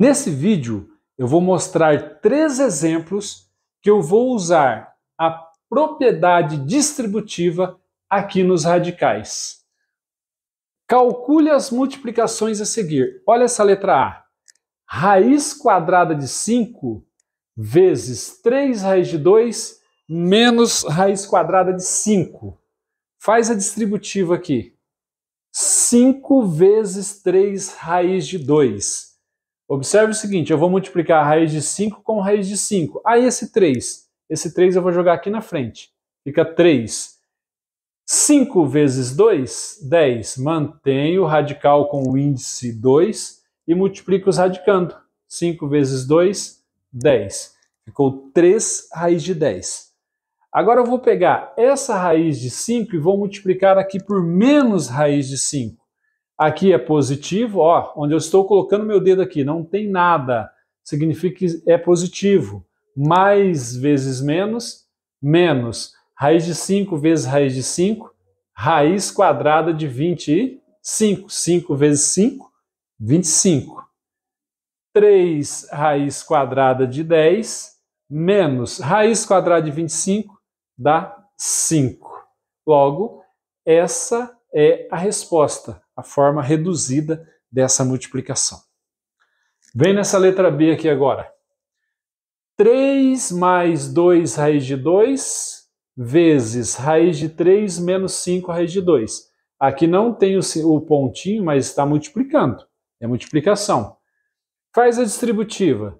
Nesse vídeo, eu vou mostrar três exemplos que eu vou usar a propriedade distributiva aqui nos radicais. Calcule as multiplicações a seguir. Olha essa letra A. Raiz quadrada de 5 vezes 3 raiz de 2 menos raiz quadrada de 5. Faz a distributiva aqui. 5 vezes 3 raiz de 2 Observe o seguinte, eu vou multiplicar a raiz de 5 com a raiz de 5. Aí ah, esse 3, esse 3 eu vou jogar aqui na frente. Fica 3. 5 vezes 2, 10. Mantenho o radical com o índice 2 e multiplico os radicando. 5 vezes 2, 10. Ficou 3 raiz de 10. Agora eu vou pegar essa raiz de 5 e vou multiplicar aqui por menos raiz de 5. Aqui é positivo, ó, onde eu estou colocando meu dedo aqui, não tem nada. Significa que é positivo. Mais vezes menos, menos. Raiz de 5 vezes raiz de 5, raiz quadrada de 25. 5 vezes 5, 25. 3 raiz quadrada de 10 menos raiz quadrada de 25 dá 5. Logo, essa é a resposta a forma reduzida dessa multiplicação. Vem nessa letra B aqui agora. 3 mais 2 raiz de 2 vezes raiz de 3 menos 5 raiz de 2. Aqui não tem o pontinho, mas está multiplicando. É multiplicação. Faz a distributiva.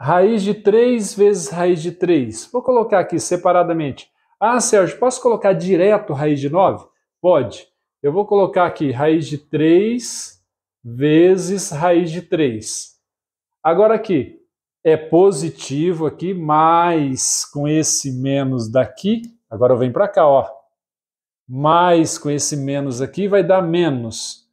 Raiz de 3 vezes raiz de 3. Vou colocar aqui separadamente. Ah, Sérgio, posso colocar direto raiz de 9? Pode. Pode. Eu vou colocar aqui raiz de 3 vezes raiz de 3. Agora aqui, é positivo aqui, mais com esse menos daqui, agora eu venho para cá, ó. Mais com esse menos aqui vai dar menos.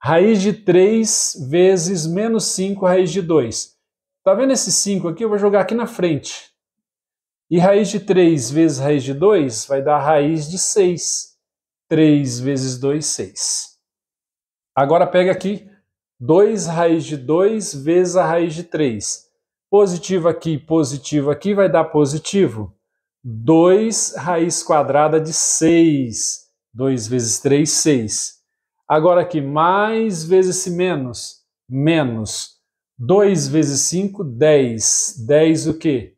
Raiz de 3 vezes menos 5 raiz de 2. Está vendo esse 5 aqui? Eu vou jogar aqui na frente. E raiz de 3 vezes raiz de 2 vai dar raiz de 6. 3 vezes 2, 6. Agora pega aqui 2 raiz de 2 vezes a raiz de 3. Positivo aqui, positivo aqui, vai dar positivo. 2 raiz quadrada de 6. 2 vezes 3, 6. Agora aqui, mais vezes esse menos, menos. 2 vezes 5, 10. 10 o quê?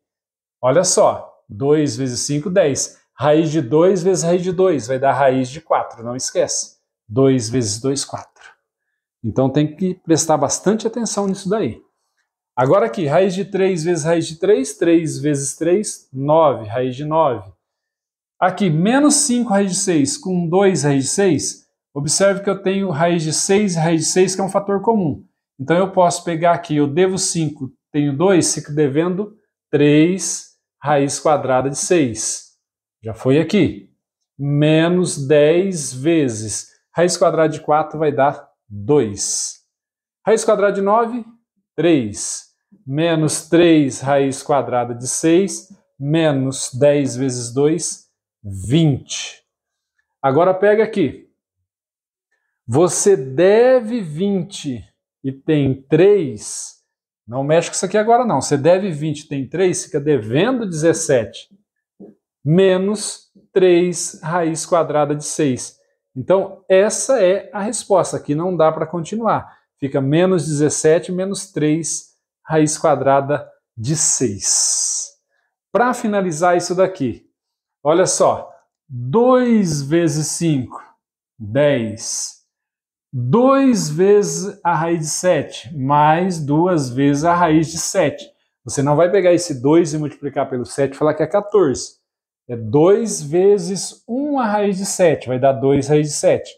Olha só, 2 vezes 5, 10. 10. Raiz de 2 vezes raiz de 2 vai dar raiz de 4, não esquece. 2 vezes 2, 4. Então tem que prestar bastante atenção nisso daí. Agora aqui, raiz de 3 vezes raiz de 3, 3 vezes 3, 9, raiz de 9. Aqui, menos 5 raiz de 6 com 2 raiz de 6, observe que eu tenho raiz de 6 e raiz de 6, que é um fator comum. Então eu posso pegar aqui, eu devo 5, tenho 2, fico devendo 3 raiz quadrada de 6 já foi aqui, menos 10 vezes raiz quadrada de 4 vai dar 2. Raiz quadrada de 9, 3. Menos 3 raiz quadrada de 6, menos 10 vezes 2, 20. Agora pega aqui. Você deve 20 e tem 3. Não mexe com isso aqui agora, não. Você deve 20, e tem 3, fica devendo 17 menos 3 raiz quadrada de 6. Então, essa é a resposta. Aqui não dá para continuar. Fica menos 17 menos 3 raiz quadrada de 6. Para finalizar isso daqui, olha só. 2 vezes 5, 10. 2 vezes a raiz de 7, mais 2 vezes a raiz de 7. Você não vai pegar esse 2 e multiplicar pelo 7 e falar que é 14 é 2 vezes 1 a raiz de 7, vai dar 2 raiz de 7.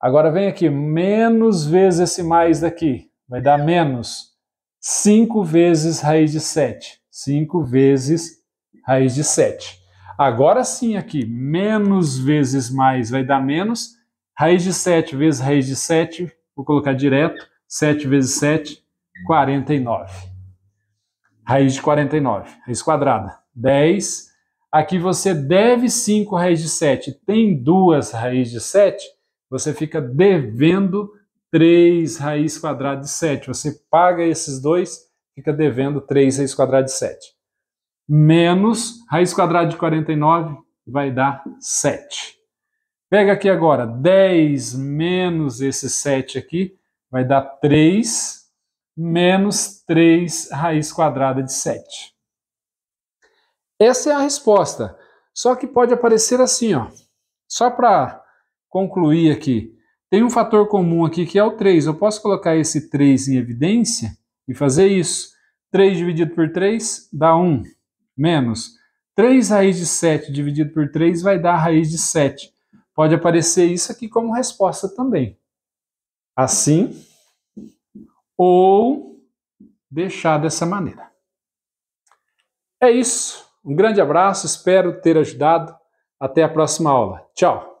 Agora vem aqui, menos vezes esse mais daqui, vai dar menos 5 vezes raiz de 7. 5 vezes raiz de 7. Agora sim aqui, menos vezes mais vai dar menos, raiz de 7 vezes raiz de 7, vou colocar direto, 7 vezes 7, 49. Raiz de 49, raiz quadrada, 10 Aqui você deve 5 raiz de 7, tem 2 raiz de 7, você fica devendo 3 raiz quadrada de 7. Você paga esses dois, fica devendo 3 raiz quadrada de 7. Menos raiz quadrada de 49 vai dar 7. Pega aqui agora, 10 menos esse 7 aqui vai dar 3, menos 3 raiz quadrada de 7. Essa é a resposta. Só que pode aparecer assim, ó. Só para concluir aqui. Tem um fator comum aqui que é o 3. Eu posso colocar esse 3 em evidência e fazer isso. 3 dividido por 3 dá 1, menos 3 raiz de 7 dividido por 3 vai dar raiz de 7. Pode aparecer isso aqui como resposta também. Assim, ou deixar dessa maneira. É isso. Um grande abraço, espero ter ajudado. Até a próxima aula. Tchau!